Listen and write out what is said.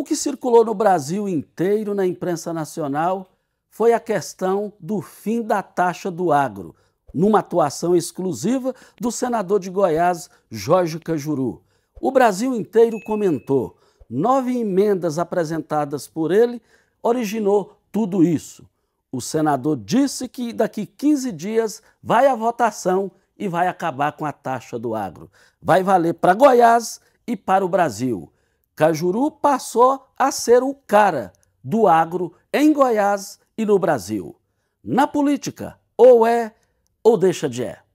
O que circulou no Brasil inteiro, na imprensa nacional, foi a questão do fim da taxa do agro, numa atuação exclusiva do senador de Goiás, Jorge Cajuru. O Brasil inteiro comentou. Nove emendas apresentadas por ele originou tudo isso. O senador disse que daqui 15 dias vai à votação e vai acabar com a taxa do agro. Vai valer para Goiás e para o Brasil. Cajuru passou a ser o cara do agro em Goiás e no Brasil. Na política, ou é ou deixa de é.